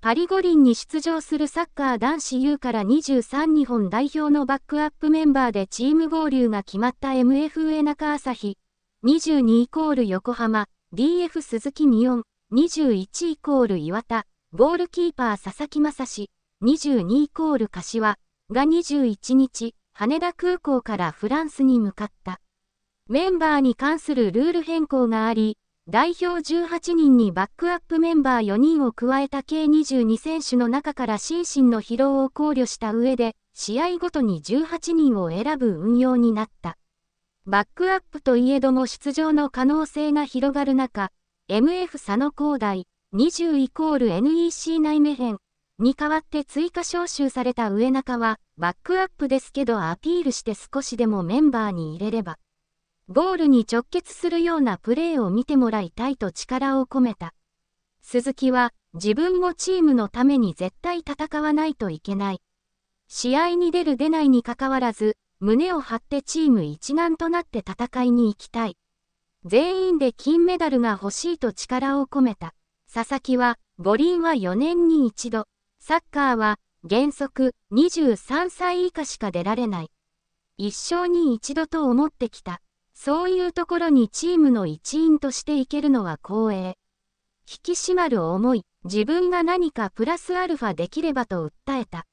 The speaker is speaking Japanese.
パリ五輪に出場するサッカー男子 U から23日本代表のバックアップメンバーでチーム合流が決まった MFA 中朝日、22イコール横浜、DF 鈴木美音、21イコール岩田、ゴールキーパー佐々木正史、22イコール柏が21日、羽田空港からフランスに向かった。メンバーに関するルール変更があり、代表18人にバックアップメンバー4人を加えた計22選手の中から心身の疲労を考慮した上で、試合ごとに18人を選ぶ運用になった。バックアップといえども出場の可能性が広がる中、MF 佐野広大20イコール NEC 内目編に代わって追加招集された上中は、バックアップですけどアピールして少しでもメンバーに入れれば。ゴールに直結するようなプレーを見てもらいたいと力を込めた。鈴木は、自分もチームのために絶対戦わないといけない。試合に出る出ないにかかわらず、胸を張ってチーム一丸となって戦いに行きたい。全員で金メダルが欲しいと力を込めた。佐々木は、五輪は4年に一度、サッカーは原則23歳以下しか出られない。一生に一度と思ってきた。そういうところにチームの一員としていけるのは光栄。引き締まる思い、自分が何かプラスアルファできればと訴えた。